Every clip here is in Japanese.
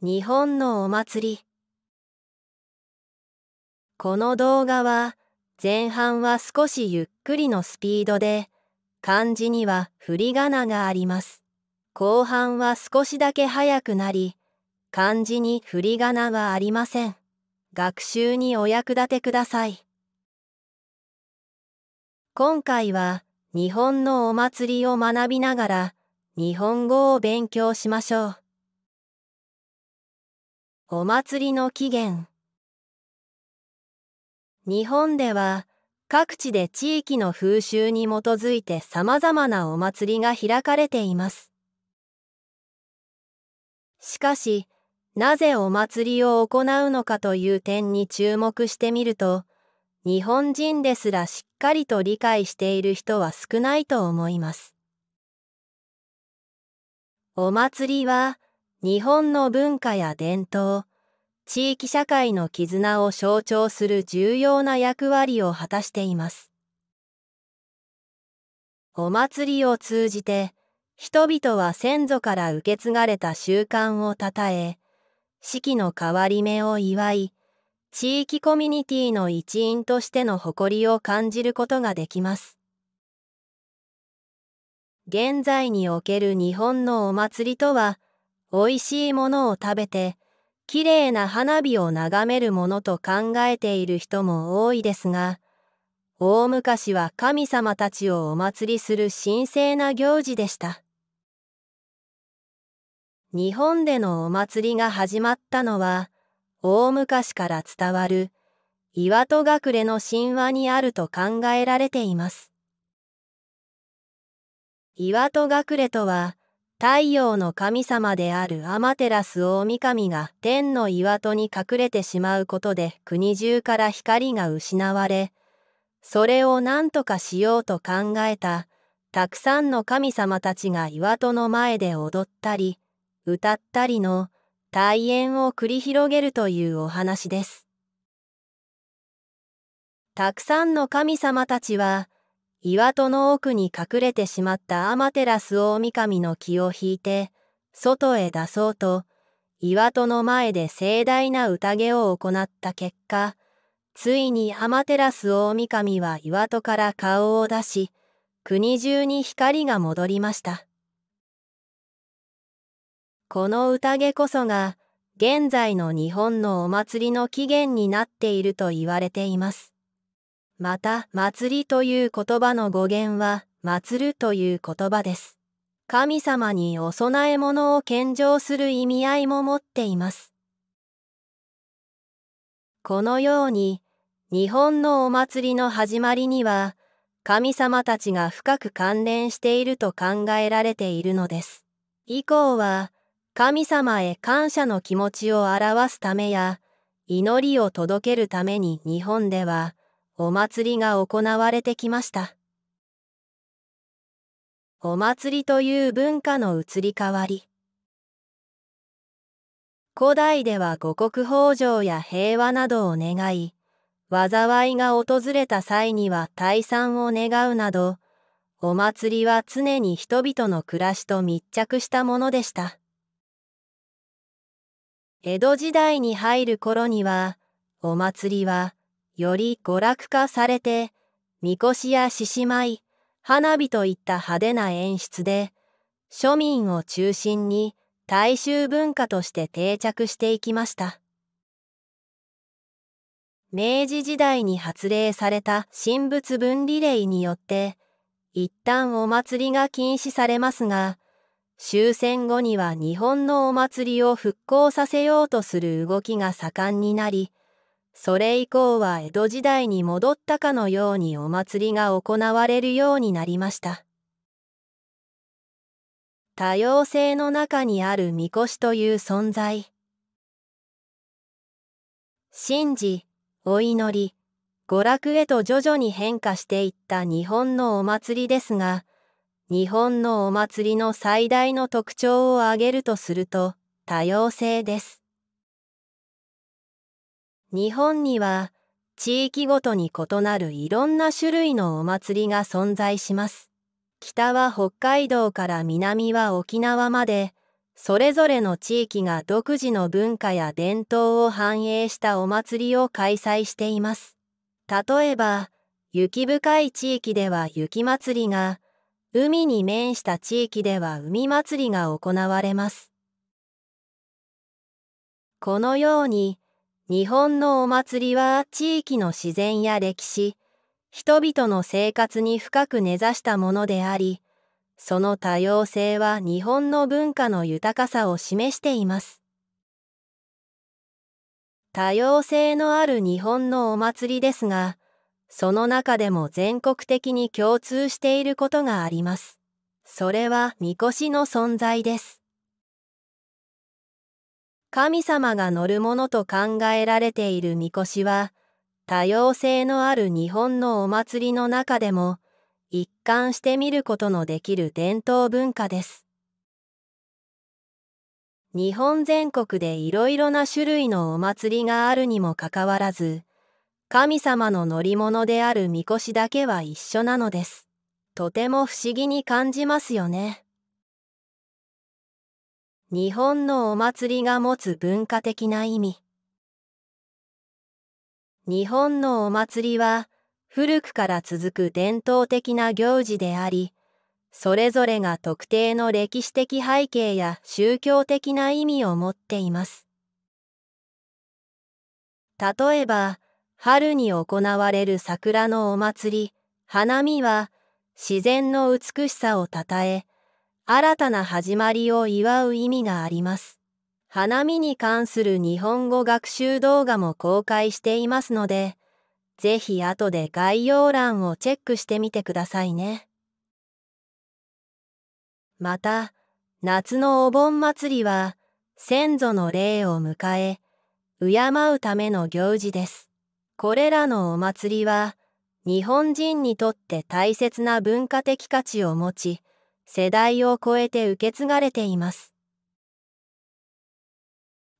日本のお祭りこの動画は前半は少しゆっくりのスピードで漢字には振り仮名があります後半は少しだけ速くなり漢字に振り仮名はありません学習にお役立てください今回は日本のお祭りを学びながら日本語を勉強しましょう。お祭りの起源日本では各地で地域の風習に基づいてさまざまなお祭りが開かれています。しかし、なぜお祭りを行うのかという点に注目してみると、日本人ですらしっかりと理解している人は少ないと思います。お祭りは、日本の文化や伝統、地域社会の絆を象徴する重要な役割を果たしています。お祭りを通じて、人々は先祖から受け継がれた習慣をたたえ、四季の変わり目を祝い、地域コミュニティの一員としての誇りを感じることができます。現在における日本のお祭りとは美味しいものを食べて、綺麗な花火を眺めるものと考えている人も多いですが、大昔は神様たちをお祭りする神聖な行事でした。日本でのお祭りが始まったのは、大昔から伝わる岩戸隠れの神話にあると考えられています。岩戸隠れとは、太陽の神様であるアマテラス大神が天の岩戸に隠れてしまうことで国中から光が失われ、それを何とかしようと考えた、たくさんの神様たちが岩戸の前で踊ったり、歌ったりの大演を繰り広げるというお話です。たくさんの神様たちは、岩戸の奥に隠れてしまったアマテラス大神の気を引いて、外へ出そうと、岩戸の前で盛大な宴を行った結果、ついにアマテラス大神は岩戸から顔を出し、国中に光が戻りました。この宴こそが、現在の日本のお祭りの起源になっていると言われています。また、祭りという言葉の語源は、祭るという言葉です。神様にお供え物を献上する意味合いも持っています。このように、日本のお祭りの始まりには、神様たちが深く関連していると考えられているのです。以降は、神様へ感謝の気持ちを表すためや、祈りを届けるために日本では、お祭りが行われてきました。お祭りという文化の移り変わり。古代では五穀豊穣や平和などを願い、災いが訪れた際には退散を願うなど、お祭りは常に人々の暮らしと密着したものでした。江戸時代に入る頃には、お祭りはより娯楽化されて、みこしや獅子舞、花火といった派手な演出で、庶民を中心に大衆文化として定着していきました。明治時代に発令された神仏分離令によって、一旦お祭りが禁止されますが、終戦後には日本のお祭りを復興させようとする動きが盛んになり、それ以降は江戸時代に戻ったかのようにお祭りが行われるようになりました。多様性の中にある神輿という存在。神事、お祈り、娯楽へと徐々に変化していった日本のお祭りですが、日本のお祭りの最大の特徴を挙げるとすると、多様性です。日本には地域ごとに異なるいろんな種類のお祭りが存在します。北は北海道から南は沖縄まで、それぞれの地域が独自の文化や伝統を反映したお祭りを開催しています。例えば、雪深い地域では雪祭りが、海に面した地域では海祭りが行われます。このように、日本のお祭りは地域の自然や歴史、人々の生活に深く根ざしたものであり、その多様性は日本の文化の豊かさを示しています。多様性のある日本のお祭りですが、その中でも全国的に共通していることがあります。それは、みこしの存在です。神様が乗るものと考えられているみこしは、多様性のある日本のお祭りの中でも、一貫して見ることのできる伝統文化です。日本全国でいろいろな種類のお祭りがあるにもかかわらず、神様の乗り物であるみこしだけは一緒なのです。とても不思議に感じますよね。日本のお祭りが持つ文化的な意味日本のお祭りは古くから続く伝統的な行事でありそれぞれが特定の歴史的背景や宗教的な意味を持っています例えば春に行われる桜のお祭り花見は自然の美しさをたたえ新たな始まりを祝う意味があります。花見に関する日本語学習動画も公開していますので、ぜひ後で概要欄をチェックしてみてくださいね。また、夏のお盆祭りは、先祖の霊を迎え、敬うための行事です。これらのお祭りは、日本人にとって大切な文化的価値を持ち、世代を超えて受け継がれています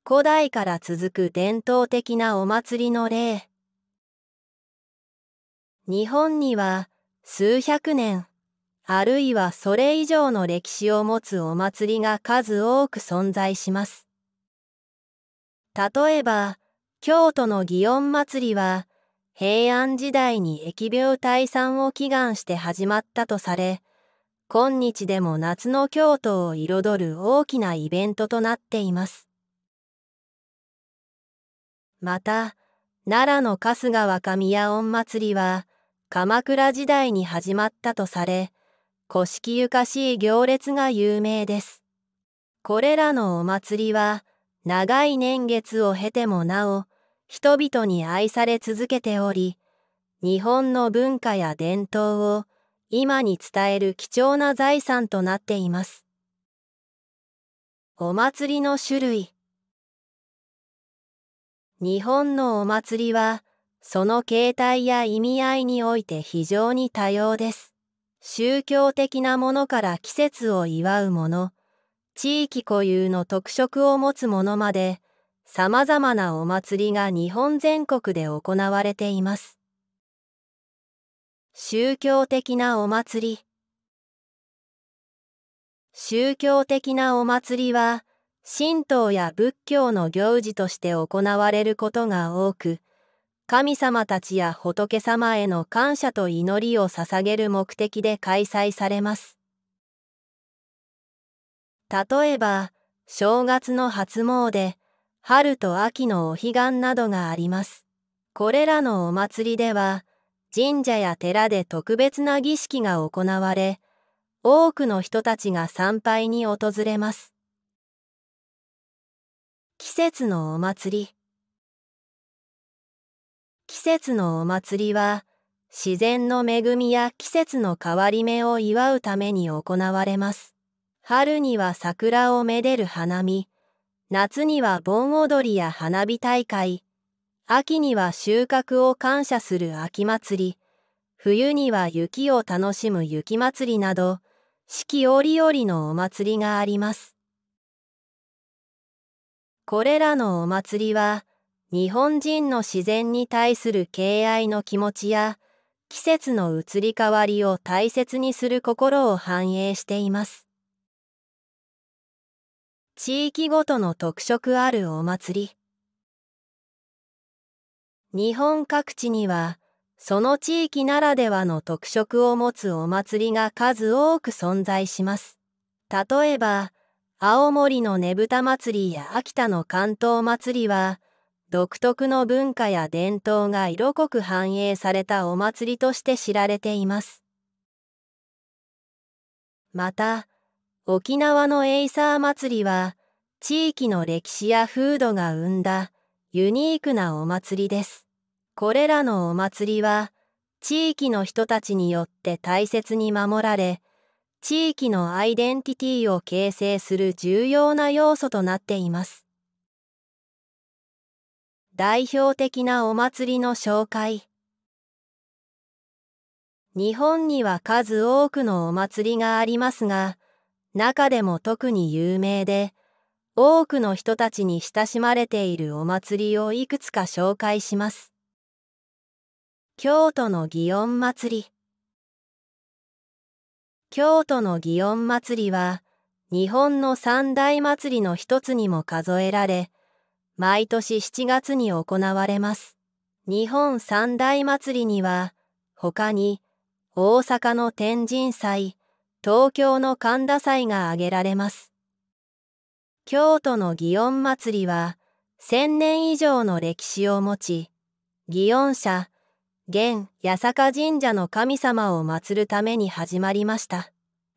古代から続く伝統的なお祭りの例日本には数百年あるいはそれ以上の歴史を持つお祭りが数多く存在します例えば京都の祇園祭は平安時代に疫病退散を祈願して始まったとされ今日でも夏の京都を彩る大きなイベントとなっています。また、奈良の春日若宮御祭りは、鎌倉時代に始まったとされ、古式ゆかしい行列が有名です。これらのお祭りは、長い年月を経てもなお、人々に愛され続けており、日本の文化や伝統を今に伝える貴重な財産となっています。お祭りの種類日本のお祭りは、その形態や意味合いにおいて非常に多様です。宗教的なものから季節を祝うもの、地域固有の特色を持つものまで、様々なお祭りが日本全国で行われています。宗教的なお祭り宗教的なお祭りは神道や仏教の行事として行われることが多く神様たちや仏様への感謝と祈りを捧げる目的で開催されます例えば正月の初詣春と秋のお彼岸などがありますこれらのお祭りでは神社や寺で特別な儀式が行われ、多くの人たちが参拝に訪れます。季節のお祭り季節のお祭りは、自然の恵みや季節の変わり目を祝うために行われます。春には桜をめでる花見、夏には盆踊りや花火大会、秋には収穫を感謝する秋祭り、冬には雪を楽しむ雪祭りなど、四季折々のお祭りがあります。これらのお祭りは、日本人の自然に対する敬愛の気持ちや、季節の移り変わりを大切にする心を反映しています。地域ごとの特色あるお祭り。日本各地にはその地域ならではの特色を持つお祭りが数多く存在します。例えば青森のねぶた祭りや秋田の関東祭りは独特の文化や伝統が色濃く反映されたお祭りとして知られています。また沖縄のエイサー祭りは地域の歴史や風土が生んだユニークなお祭りです。これらのお祭りは、地域の人たちによって大切に守られ、地域のアイデンティティを形成する重要な要素となっています。代表的なお祭りの紹介日本には数多くのお祭りがありますが、中でも特に有名で、多くの人たちに親しまれているお祭りをいくつか紹介します。京都の祇園祭り京都の祇園祭りは日本の三大祭りの一つにも数えられ毎年7月に行われます日本三大祭りには他に大阪の天神祭東京の神田祭が挙げられます京都の祇園祭は千年以上の歴史を持ち祇園社現八坂神社の神様を祀るために始まりました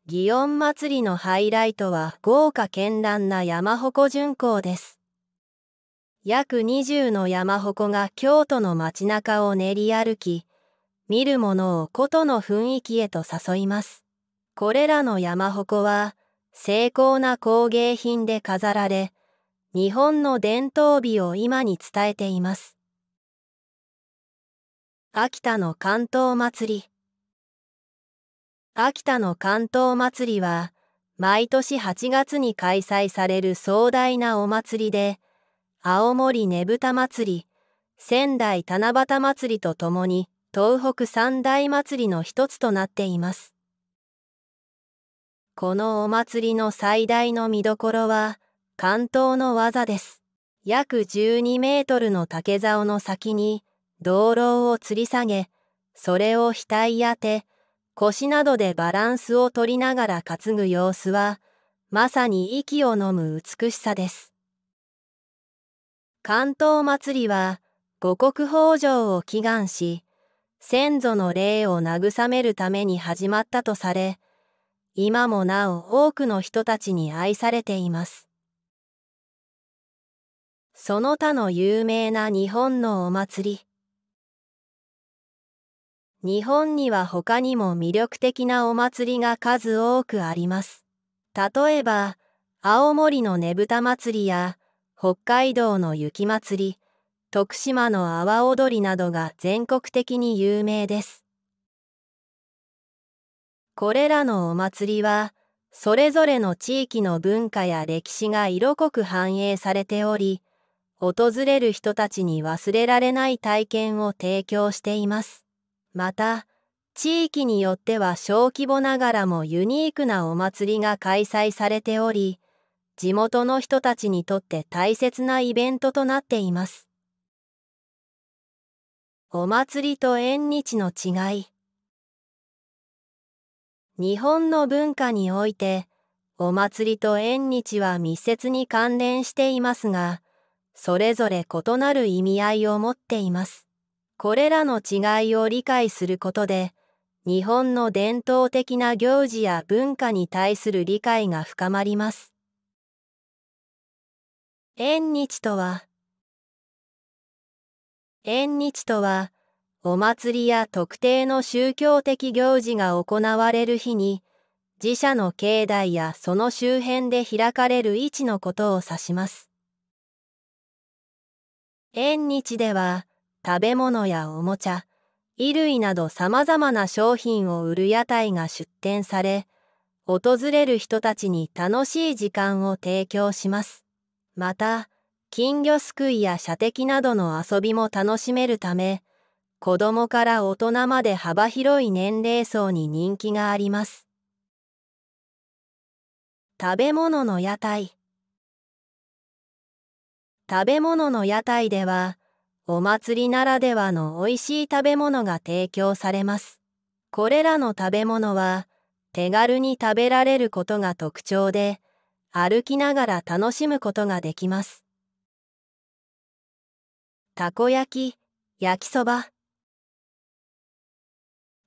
祇園祭のハイライトは豪華絢爛な山鉾巡行です約20の山鉾が京都の街中を練り歩き見る者を古都の雰囲気へと誘いますこれらの山鉾は精巧な工芸品で飾られ、日本の伝統美を今に伝えています。秋田の関東祭り秋田の関東祭りは、毎年8月に開催される壮大なお祭りで、青森ねぶた祭り、仙台七夕祭りとともに東北三大祭りの一つとなっています。このお祭りの最大の見どころは、関東の技です。約12メートルの竹竿の先に、道路を吊り下げ、それを額当て、腰などでバランスを取りながら担ぐ様子は、まさに息をのむ美しさです。関東祭りは、五穀豊穣を祈願し、先祖の霊を慰めるために始まったとされ、今もなお多くの人たちに愛されていますその他の有名な日本のお祭り日本には他にも魅力的なお祭りが数多くあります例えば青森のねぶた祭りや北海道の雪祭り徳島の阿波踊りなどが全国的に有名ですこれらのお祭りは、それぞれの地域の文化や歴史が色濃く反映されており、訪れる人たちに忘れられない体験を提供しています。また、地域によっては小規模ながらもユニークなお祭りが開催されており、地元の人たちにとって大切なイベントとなっています。お祭りと縁日の違い。日本の文化においてお祭りと縁日は密接に関連していますがそれぞれ異なる意味合いを持っていますこれらの違いを理解することで日本の伝統的な行事や文化に対する理解が深まります縁日とは縁日とはお祭りや特定の宗教的行事が行われる日に、自社の境内やその周辺で開かれる位置のことを指します。縁日では、食べ物やおもちゃ、衣類など様々な商品を売る屋台が出店され、訪れる人たちに楽しい時間を提供します。また、金魚すくいや射的などの遊びも楽しめるため、子供から大人まで幅広い年齢層に人気があります。食べ物の屋台食べ物の屋台では、お祭りならではの美味しい食べ物が提供されます。これらの食べ物は、手軽に食べられることが特徴で、歩きながら楽しむことができます。たこ焼き、焼きそば、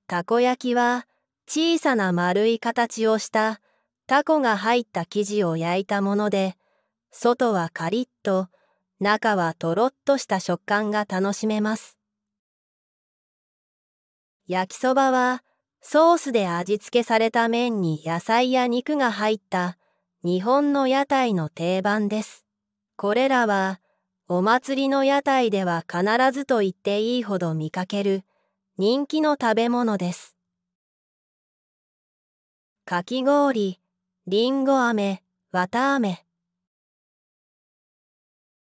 たこ焼きは小さな丸い形をしたタコが入った生地を焼いたもので外はカリッと中はとろっとした食感が楽しめます焼きそばはソースで味付けされた麺に野菜や肉が入った日本の屋台の定番ですこれらはお祭りの屋台では必ずと言っていいほど見かける人気の食べ物です。かき氷、りんご飴、わあ飴。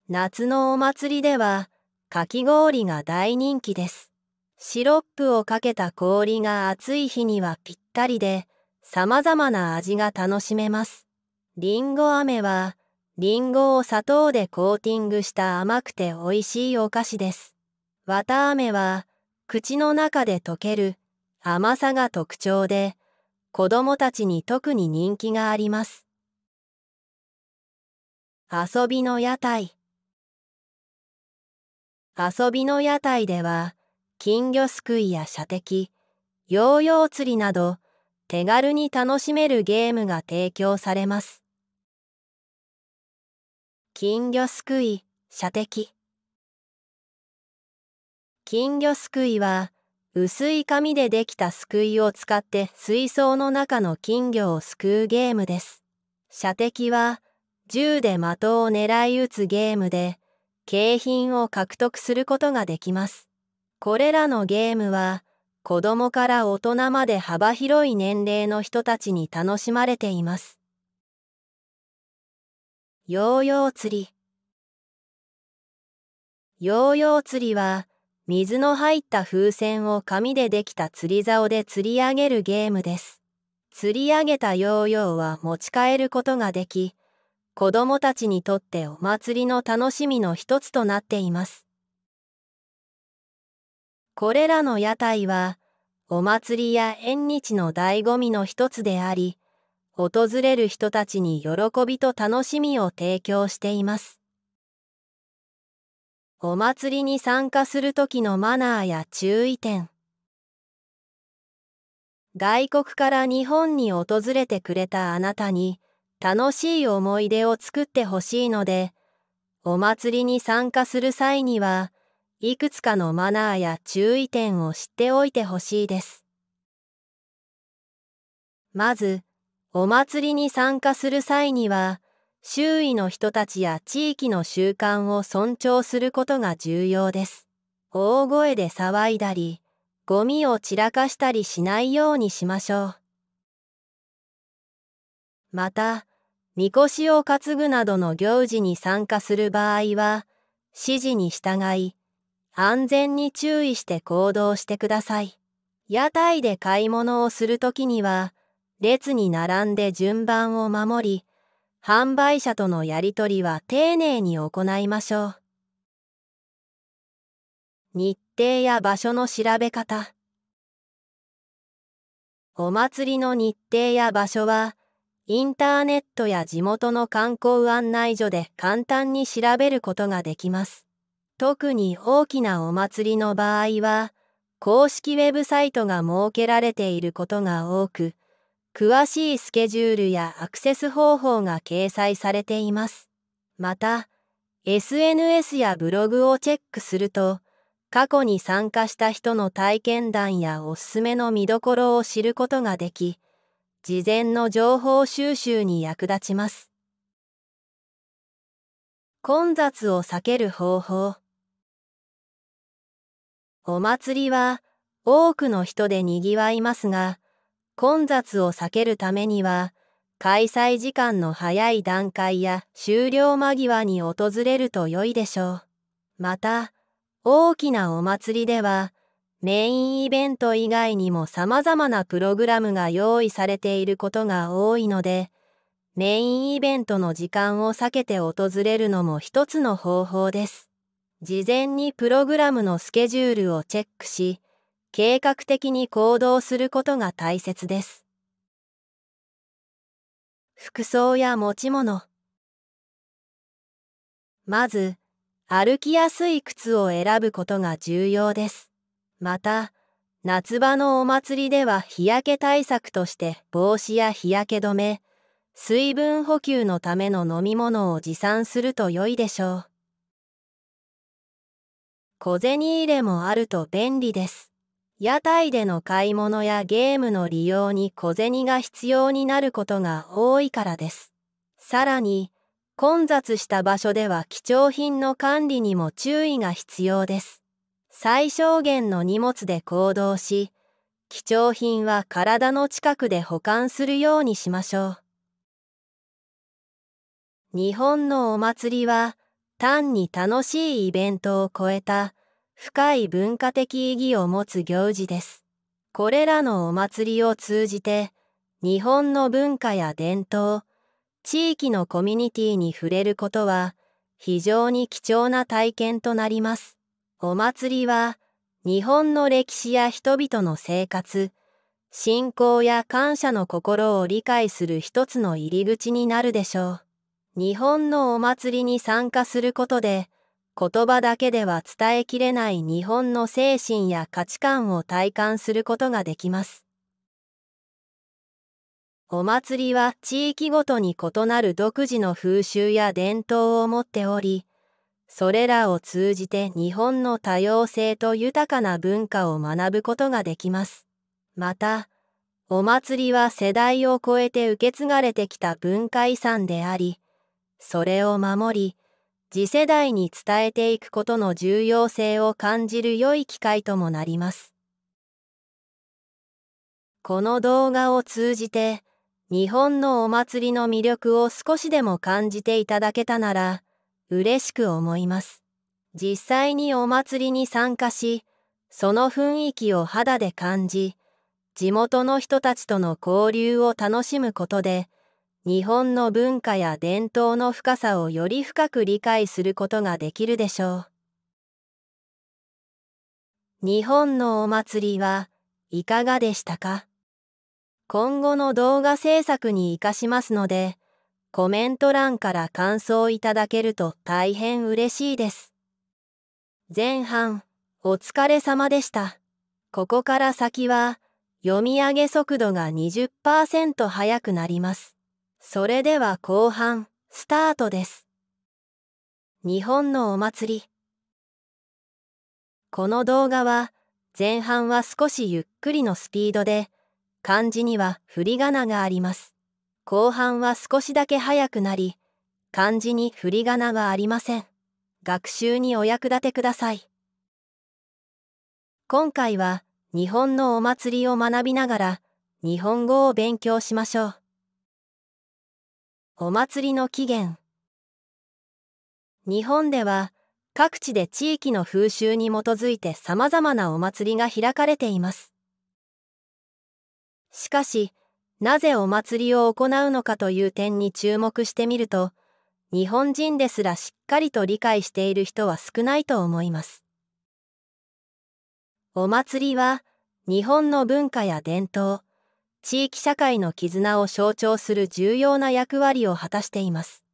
夏のお祭りでは、かき氷が大人気です。シロップをかけた氷が暑い日にはぴったりで、様々な味が楽しめます。りんご飴は、りんごを砂糖でコーティングした甘くておいしいお菓子です。わあ飴は、口の中で溶ける甘さが特徴で、子供たちに特に人気があります。遊びの屋台遊びの屋台では、金魚すくいや射的、ヨーヨー釣りなど、手軽に楽しめるゲームが提供されます。金魚すくい、射的。金魚すくいは薄い紙でできたすくいを使って水槽の中の金魚をすくうゲームです。射的は銃で的を狙い撃つゲームで景品を獲得することができます。これらのゲームは子供から大人まで幅広い年齢の人たちに楽しまれています。ヨーヨー釣りヨーヨー釣りは水の入った風船を紙でできた釣り竿で釣り上げるゲームです。釣り上げたヨーヨーは持ち帰ることができ、子供たちにとってお祭りの楽しみの一つとなっています。これらの屋台は、お祭りや縁日の醍醐味の一つであり、訪れる人たちに喜びと楽しみを提供しています。お祭りに参加する時のマナーや注意点外国から日本に訪れてくれたあなたに楽しい思い出を作ってほしいのでお祭りに参加する際にはいくつかのマナーや注意点を知っておいてほしいですまずお祭りに参加する際には周囲の人たちや地域の習慣を尊重することが重要です。大声で騒いだり、ゴミを散らかしたりしないようにしましょう。また、みこしを担ぐなどの行事に参加する場合は、指示に従い、安全に注意して行動してください。屋台で買い物をするときには、列に並んで順番を守り、販売者とのやり取りは丁寧に行いましょう。日程や場所の調べ方お祭りの日程や場所はインターネットや地元の観光案内所で簡単に調べることができます。特に大きなお祭りの場合は公式ウェブサイトが設けられていることが多く詳しいスケジュールやアクセス方法が掲載されています。また、SNS やブログをチェックすると、過去に参加した人の体験談やおすすめの見どころを知ることができ、事前の情報収集に役立ちます。混雑を避ける方法お祭りは多くの人でにぎわいますが、混雑を避けるためには、開催時間の早い段階や終了間際に訪れると良いでしょう。また、大きなお祭りでは、メインイベント以外にも様々なプログラムが用意されていることが多いので、メインイベントの時間を避けて訪れるのも一つの方法です。事前にプログラムのスケジュールをチェックし、計画的に行動することが大切です。服装や持ち物まず、歩きやすい靴を選ぶことが重要です。また、夏場のお祭りでは日焼け対策として帽子や日焼け止め、水分補給のための飲み物を持参すると良いでしょう。小銭入れもあると便利です。屋台での買い物やゲームの利用に小銭が必要になることが多いからです。さらに、混雑した場所では貴重品の管理にも注意が必要です。最小限の荷物で行動し、貴重品は体の近くで保管するようにしましょう。日本のお祭りは単に楽しいイベントを超えた深い文化的意義を持つ行事です。これらのお祭りを通じて、日本の文化や伝統、地域のコミュニティに触れることは、非常に貴重な体験となります。お祭りは、日本の歴史や人々の生活、信仰や感謝の心を理解する一つの入り口になるでしょう。日本のお祭りに参加することで、言葉だけでは伝えきれない日本の精神や価値観を体感することができます。お祭りは地域ごとに異なる独自の風習や伝統を持っており、それらを通じて日本の多様性と豊かな文化を学ぶことができます。また、お祭りは世代を超えて受け継がれてきた文化遺産であり、それを守り、次世代に伝えていくことの重要性を感じる良い機会ともなります。この動画を通じて日本のお祭りの魅力を少しでも感じていただけたなら嬉しく思います。実際にお祭りに参加し、その雰囲気を肌で感じ、地元の人たちとの交流を楽しむことで、日本の文化や伝統の深さをより深く理解することができるでしょう。日本のお祭りはいかがでしたか今後の動画制作に活かしますので、コメント欄から感想いただけると大変嬉しいです。前半、お疲れ様でした。ここから先は、読み上げ速度が20%速くなります。それでは後半、スタートです。日本のお祭り。この動画は、前半は少しゆっくりのスピードで、漢字には振り仮名があります。後半は少しだけ速くなり、漢字に振り仮名はありません。学習にお役立てください。今回は日本のお祭りを学びながら日本語を勉強しましょう。お祭りの起源日本では各地で地域の風習に基づいて様々なお祭りが開かれていますしかしなぜお祭りを行うのかという点に注目してみると日本人ですらしっかりと理解している人は少ないと思いますお祭りは日本の文化や伝統地域社会の絆を象徴する重要な役割を果たしています。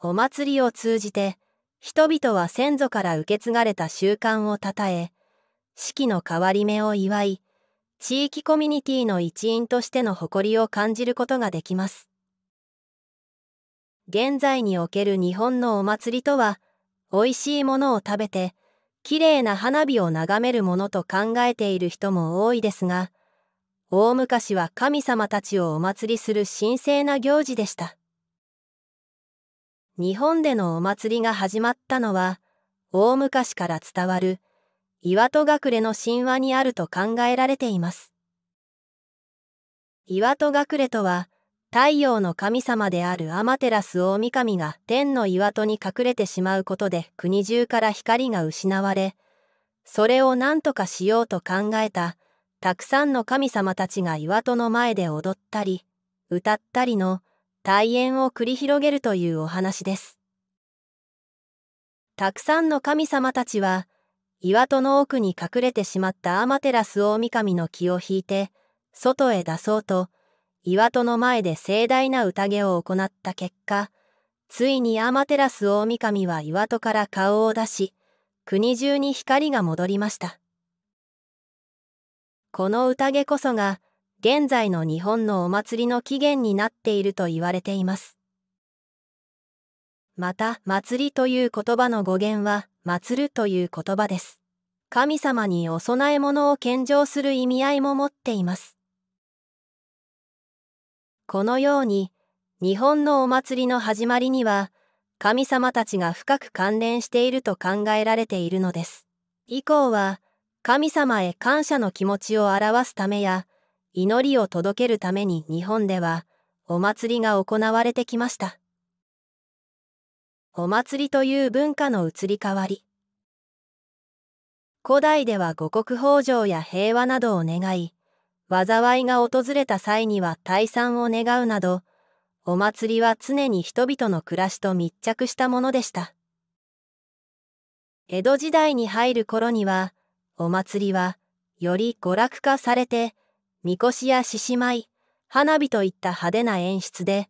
お祭りを通じて、人々は先祖から受け継がれた習慣をたたえ、四季の変わり目を祝い、地域コミュニティの一員としての誇りを感じることができます。現在における日本のお祭りとは、美味しいものを食べて、綺麗な花火を眺めるものと考えている人も多いですが、大昔は神様たちをお祭りする神聖な行事でした。日本でのお祭りが始まったのは、大昔から伝わる岩戸隠れの神話にあると考えられています。岩戸隠れとは、太陽の神様であるアマテラス大神が天の岩戸に隠れてしまうことで国中から光が失われ、それを何とかしようと考えたたくさんの神様たちが岩戸の前で踊ったり歌ったりの大演を繰り広げるというお話ですたくさんの神様たちは岩戸の奥に隠れてしまったアマテラス大神の気を引いて外へ出そうと岩戸の前で盛大な宴を行った結果ついにアマテラス大神は岩戸から顔を出し国中に光が戻りましたこの宴こそが現在の日本のお祭りの起源になっていると言われています。また、祭りという言葉の語源は、祭るという言葉です。神様にお供え物を献上する意味合いも持っています。このように、日本のお祭りの始まりには、神様たちが深く関連していると考えられているのです。以降は、神様へ感謝の気持ちを表すためや祈りを届けるために日本ではお祭りが行われてきましたお祭りという文化の移り変わり古代では五穀豊穣や平和などを願い災いが訪れた際には退散を願うなどお祭りは常に人々の暮らしと密着したものでした江戸時代に入る頃にはお祭りはより娯楽化されて、みこしや獅子舞、花火といった派手な演出で、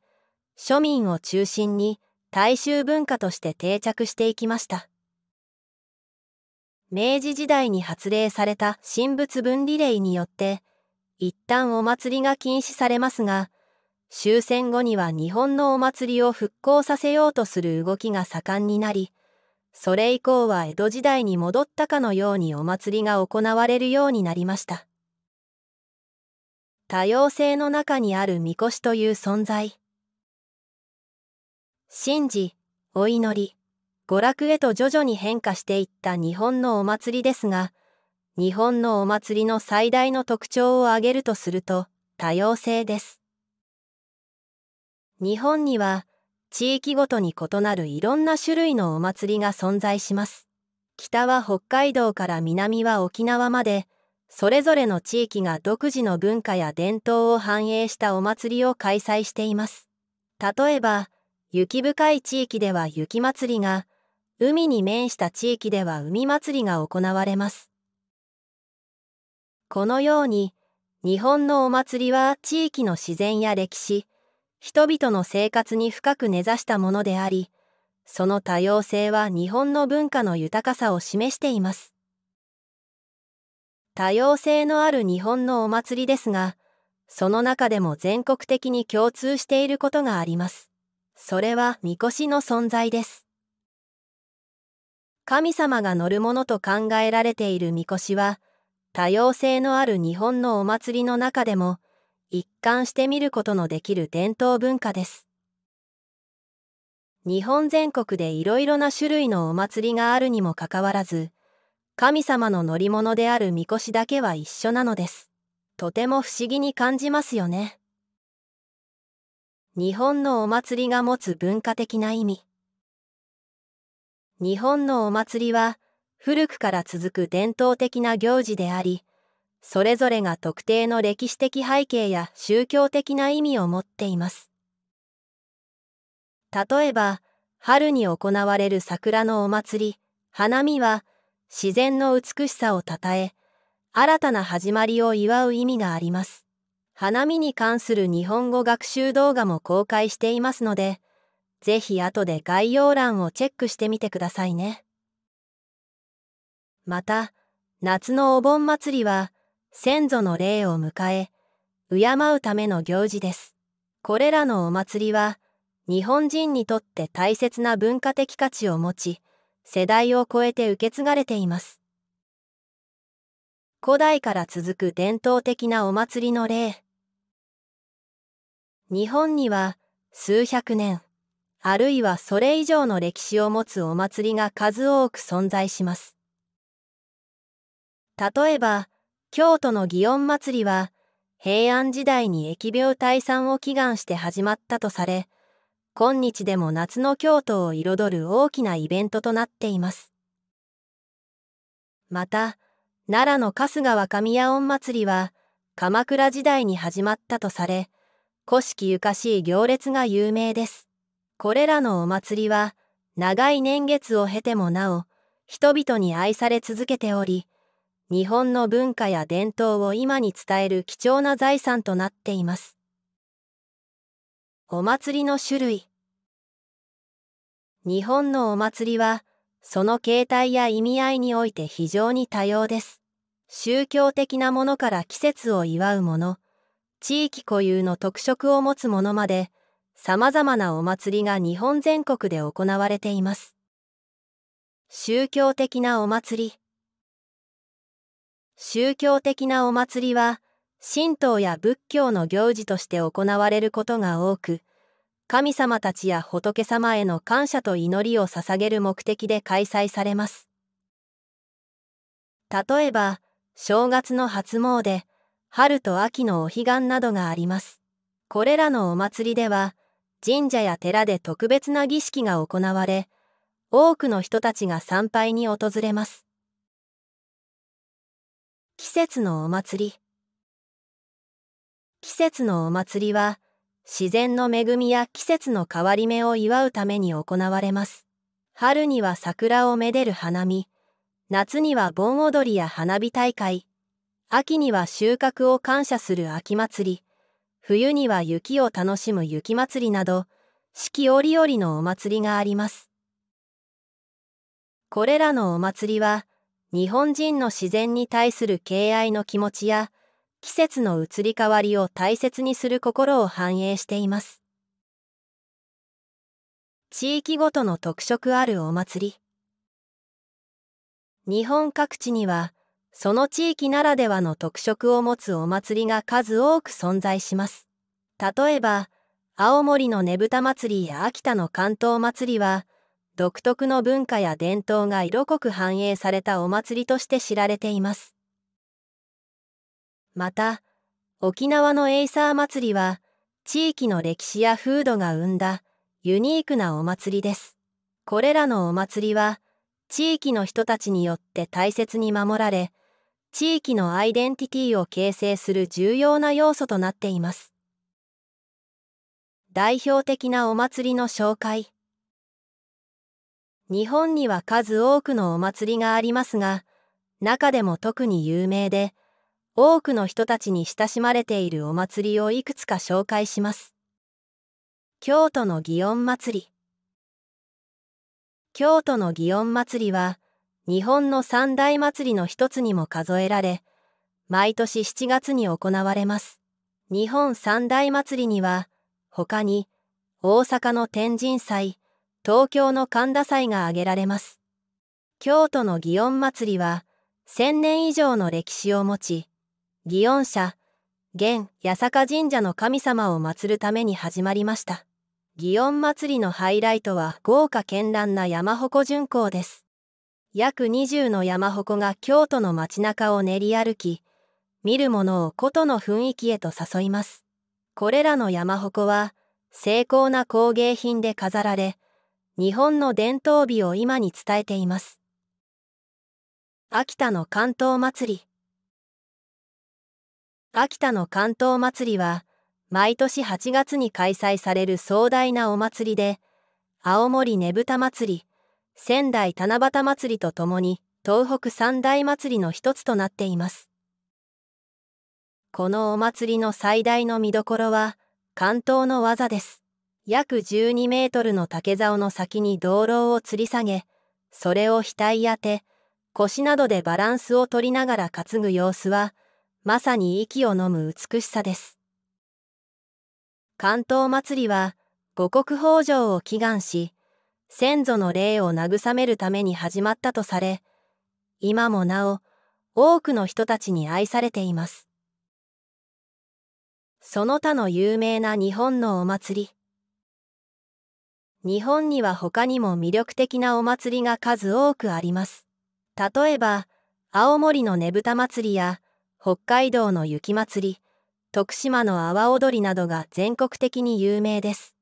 庶民を中心に大衆文化として定着していきました。明治時代に発令された神仏分離令によって、一旦お祭りが禁止されますが、終戦後には日本のお祭りを復興させようとする動きが盛んになり、それ以降は江戸時代に戻ったかのようにお祭りが行われるようになりました多様性の中にある神輿という存在神事お祈り娯楽へと徐々に変化していった日本のお祭りですが日本のお祭りの最大の特徴を挙げるとすると多様性です日本には地域ごとに異なるいろんな種類のお祭りが存在します。北は北海道から南は沖縄まで、それぞれの地域が独自の文化や伝統を反映したお祭りを開催しています。例えば、雪深い地域では雪祭りが、海に面した地域では海祭りが行われます。このように、日本のお祭りは地域の自然や歴史、人々の生活に深く根ざしたものであり、その多様性は日本の文化の豊かさを示しています。多様性のある日本のお祭りですが、その中でも全国的に共通していることがあります。それは神輿の存在です。神様が乗るものと考えられている神輿は、多様性のある日本のお祭りの中でも、一貫して見ることのできる伝統文化です。日本全国でいろいろな種類のお祭りがあるにもかかわらず、神様の乗り物であるみこしだけは一緒なのです。とても不思議に感じますよね。日本のお祭りが持つ文化的な意味。日本のお祭りは古くから続く伝統的な行事であり、それぞれが特定の歴史的背景や宗教的な意味を持っています。例えば、春に行われる桜のお祭り、花見は、自然の美しさをたたえ、新たな始まりを祝う意味があります。花見に関する日本語学習動画も公開していますので、ぜひ後で概要欄をチェックしてみてくださいね。また、夏のお盆祭りは、先祖の霊を迎え、敬うための行事です。これらのお祭りは、日本人にとって大切な文化的価値を持ち、世代を超えて受け継がれています。古代から続く伝統的なお祭りの例。日本には数百年、あるいはそれ以上の歴史を持つお祭りが数多く存在します。例えば、京都の祇園祭は平安時代に疫病退散を祈願して始まったとされ今日でも夏の京都を彩る大きなイベントとなっていますまた奈良の春日若宮音祭りは鎌倉時代に始まったとされ古式ゆかしい行列が有名ですこれらのお祭りは長い年月を経てもなお人々に愛され続けており日本の文化や伝統を今に伝える貴重な財産となっていますお祭りの種類日本のお祭りはその形態や意味合いにおいて非常に多様です宗教的なものから季節を祝うもの地域固有の特色を持つものまで様々なお祭りが日本全国で行われています宗教的なお祭り宗教的なお祭りは、神道や仏教の行事として行われることが多く、神様たちや仏様への感謝と祈りを捧げる目的で開催されます。例えば、正月の初詣、春と秋のお彼岸などがあります。これらのお祭りでは、神社や寺で特別な儀式が行われ、多くの人たちが参拝に訪れます。季節のお祭り季節のお祭りは自然の恵みや季節の変わり目を祝うために行われます春には桜をめでる花見夏には盆踊りや花火大会秋には収穫を感謝する秋祭り冬には雪を楽しむ雪祭りなど四季折々のお祭りがありますこれらのお祭りは日本人の自然に対する敬愛の気持ちや、季節の移り変わりを大切にする心を反映しています。地域ごとの特色あるお祭り。日本各地には、その地域ならではの特色を持つお祭りが数多く存在します。例えば、青森のねぶた祭りや秋田の関東祭りは、独特の文化や伝統が色濃く反映されたお祭りとして知られています。また、沖縄のエイサー祭りは、地域の歴史や風土が生んだユニークなお祭りです。これらのお祭りは、地域の人たちによって大切に守られ、地域のアイデンティティを形成する重要な要素となっています。代表的なお祭りの紹介日本には数多くのお祭りがありますが、中でも特に有名で、多くの人たちに親しまれているお祭りをいくつか紹介します。京都の祇園祭り京都の祇園祭りは、日本の三大祭りの一つにも数えられ、毎年7月に行われます。日本三大祭りには、他に、大阪の天神祭、東京の神田祭が挙げられます。京都の祇園祭は、1000年以上の歴史を持ち、祇園社、現八坂神社の神様を祀るために始まりました。祇園祭のハイライトは豪華絢爛な山鉾巡行です。約20の山鉾が京都の街中を練り歩き、見る者を古都の雰囲気へと誘います。これらの山鉾は、精巧な工芸品で飾られ、日本の伝統美を今に伝えています秋田の関東祭り秋田の関東祭りは毎年8月に開催される壮大なお祭りで青森ねぶた祭り仙台七夕祭りとともに東北三大祭りの一つとなっていますこのお祭りの最大の見どころは関東の技です約12メートルの竹竿の先に道路を吊り下げ、それを額当て、腰などでバランスを取りながら担ぐ様子は、まさに息を呑む美しさです。関東祭りは、五穀豊穣を祈願し、先祖の霊を慰めるために始まったとされ、今もなお、多くの人たちに愛されています。その他の有名な日本のお祭り。日本には他にも魅力的なお祭りが数多くあります。例えば、青森のねぶた祭や、北海道の雪祭り、徳島の阿波踊りなどが全国的に有名です。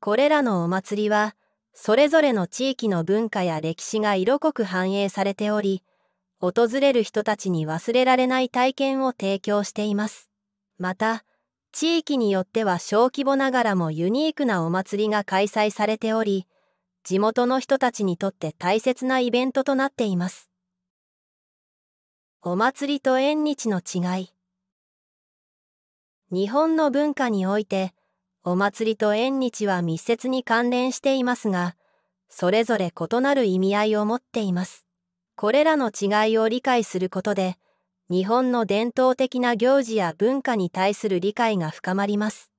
これらのお祭りは、それぞれの地域の文化や歴史が色濃く反映されており、訪れる人たちに忘れられない体験を提供しています。また、地域によっては小規模ながらもユニークなお祭りが開催されており、地元の人たちにとって大切なイベントとなっています。お祭りと縁日の違い日本の文化において、お祭りと縁日は密接に関連していますが、それぞれ異なる意味合いを持っています。これらの違いを理解することで、日本の伝統的な行事や文化に対する理解が深まります。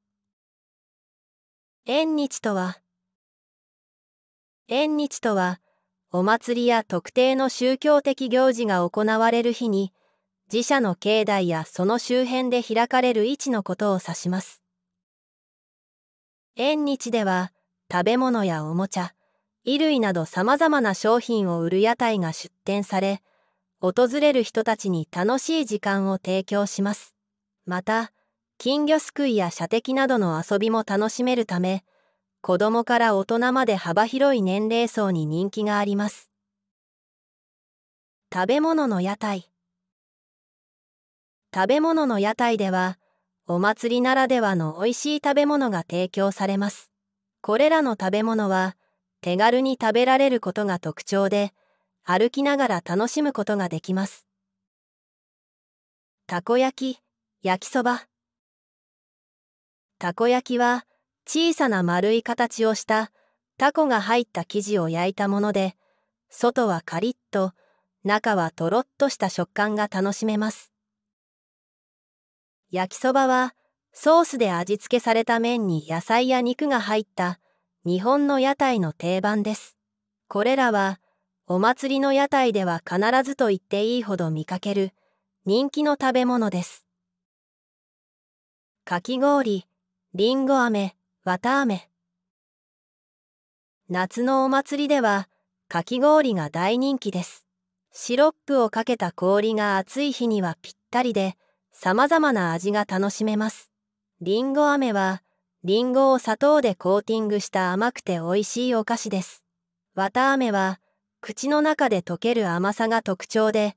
縁日とは縁日とは、お祭りや特定の宗教的行事が行われる日に、自社の境内やその周辺で開かれる位置のことを指します。縁日では、食べ物やおもちゃ、衣類など様々な商品を売る屋台が出店され、訪れる人たちに楽しい時間を提供します。また、金魚すくいや射的などの遊びも楽しめるため、子供から大人まで幅広い年齢層に人気があります。食べ物の屋台食べ物の屋台では、お祭りならではの美味しい食べ物が提供されます。これらの食べ物は、手軽に食べられることが特徴で、歩きながら楽しむことができます。たこ焼き、焼きそば。たこ焼きは小さな丸い形をしたタコが入った生地を焼いたもので、外はカリッと、中はとろっとした食感が楽しめます。焼きそばはソースで味付けされた麺に野菜や肉が入った日本の屋台の定番です。これらはお祭りの屋台では必ずと言っていいほど見かける人気の食べ物です。かき氷、りんご飴、綿飴。夏のお祭りではかき氷が大人気です。シロップをかけた氷が暑い日にはぴったりで、様々な味が楽しめます。りんご飴は、りんごを砂糖でコーティングした甘くておいしいお菓子です。綿飴は、口の中で溶ける甘さが特徴で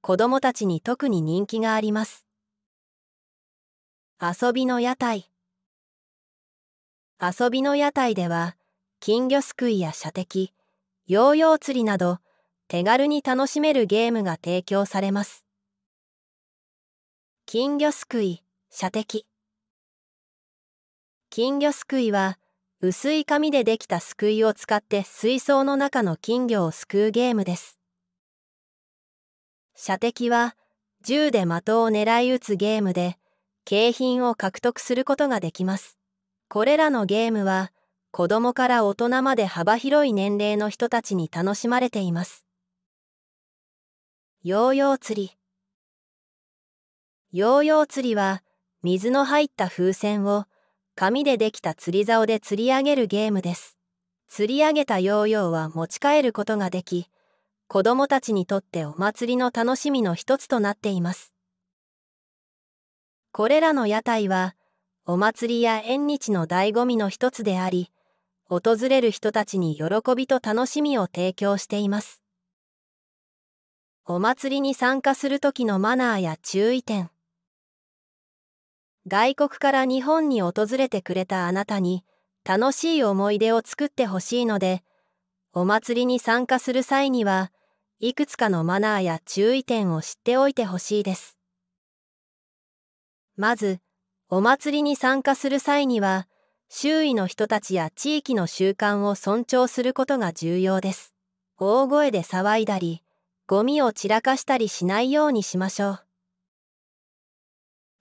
子どもたちに特に人気があります遊びの屋台遊びの屋台では金魚すくいや射的ヨーヨー釣りなど手軽に楽しめるゲームが提供されます金魚すくい射的金魚すくいは薄い紙でできたすくいを使って水槽の中の金魚をすくうゲームです。射的は銃で的を狙い撃つゲームで、景品を獲得することができます。これらのゲームは、子供から大人まで幅広い年齢の人たちに楽しまれています。ヨーヨー釣りヨーヨー釣りは、水の入った風船を紙でできた釣り竿で釣り上げるゲームです。釣り上げたヨーヨーは持ち帰ることができ、子供たちにとってお祭りの楽しみの一つとなっています。これらの屋台は、お祭りや縁日の醍醐味の一つであり、訪れる人たちに喜びと楽しみを提供しています。お祭りに参加する時のマナーや注意点、外国から日本に訪れてくれたあなたに楽しい思い出を作ってほしいので、お祭りに参加する際には、いくつかのマナーや注意点を知っておいてほしいです。まず、お祭りに参加する際には、周囲の人たちや地域の習慣を尊重することが重要です。大声で騒いだり、ゴミを散らかしたりしないようにしましょう。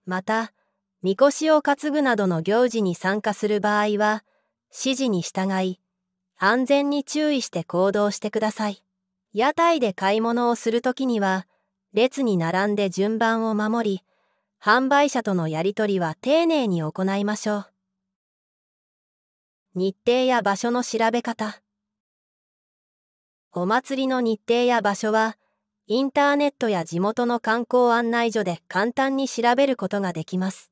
また、みこしを担ぐなどの行事に参加する場合は、指示に従い、安全に注意して行動してください。屋台で買い物をする時には、列に並んで順番を守り、販売者とのやり取りは丁寧に行いましょう。日程や場所の調べ方。お祭りの日程や場所は、インターネットや地元の観光案内所で簡単に調べることができます。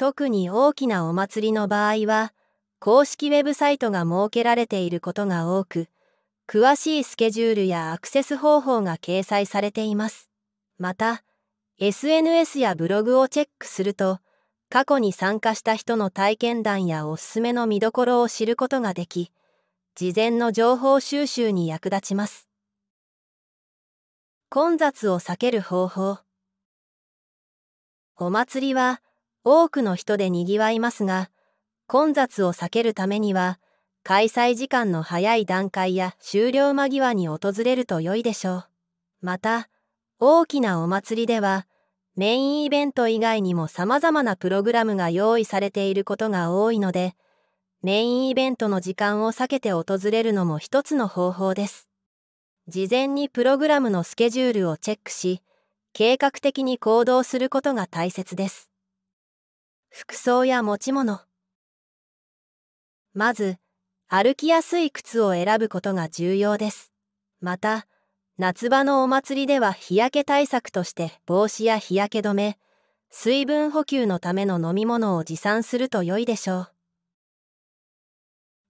特に大きなお祭りの場合は、公式ウェブサイトが設けられていることが多く、詳しいスケジュールやアクセス方法が掲載されています。また、SNS やブログをチェックすると、過去に参加した人の体験談やおすすめの見どころを知ることができ、事前の情報収集に役立ちます。混雑を避ける方法お祭りは多くの人でにぎわいますが、混雑を避けるためには、開催時間の早い段階や終了間際に訪れると良いでしょう。また、大きなお祭りでは、メインイベント以外にも様々なプログラムが用意されていることが多いので、メインイベントの時間を避けて訪れるのも一つの方法です。事前にプログラムのスケジュールをチェックし、計画的に行動することが大切です。服装や持ち物まず歩きやすい靴を選ぶことが重要ですまた夏場のお祭りでは日焼け対策として帽子や日焼け止め水分補給のための飲み物を持参すると良いでしょう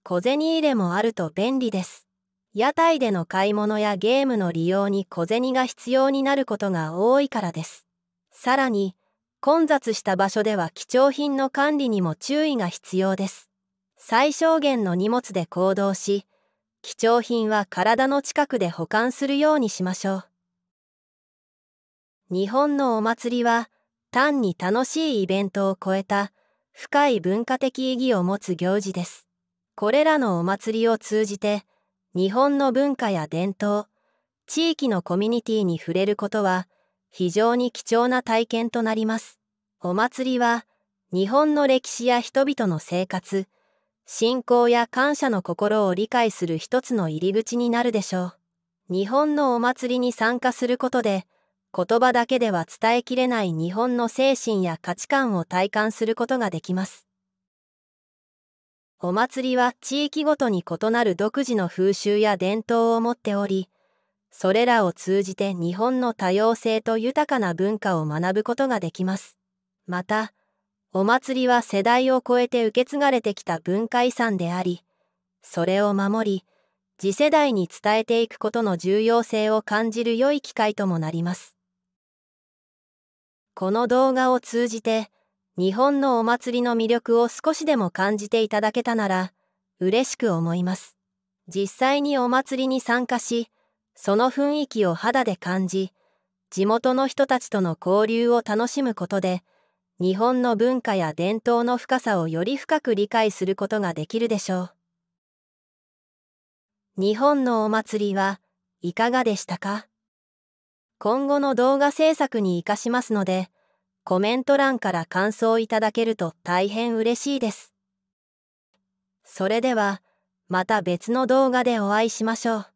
小銭入れもあると便利です屋台での買い物やゲームの利用に小銭が必要になることが多いからですさらに混雑した場所では貴重品の管理にも注意が必要です。最小限の荷物で行動し、貴重品は体の近くで保管するようにしましょう。日本のお祭りは単に楽しいイベントを超えた深い文化的意義を持つ行事です。これらのお祭りを通じて日本の文化や伝統、地域のコミュニティに触れることは非常に貴重な体験となります。お祭りは、日本の歴史や人々の生活、信仰や感謝の心を理解する一つの入り口になるでしょう。日本のお祭りに参加することで、言葉だけでは伝えきれない日本の精神や価値観を体感することができます。お祭りは地域ごとに異なる独自の風習や伝統を持っており、それらを通じて日本の多様性と豊かな文化を学ぶことができます。また、お祭りは世代を超えて受け継がれてきた文化遺産であり、それを守り、次世代に伝えていくことの重要性を感じる良い機会ともなります。この動画を通じて、日本のお祭りの魅力を少しでも感じていただけたなら、嬉しく思います。実際にお祭りに参加し、その雰囲気を肌で感じ、地元の人たちとの交流を楽しむことで、日本の文化や伝統の深さをより深く理解することができるでしょう。日本のお祭りはいかがでしたか今後の動画制作に活かしますので、コメント欄から感想いただけると大変嬉しいです。それでは、また別の動画でお会いしましょう。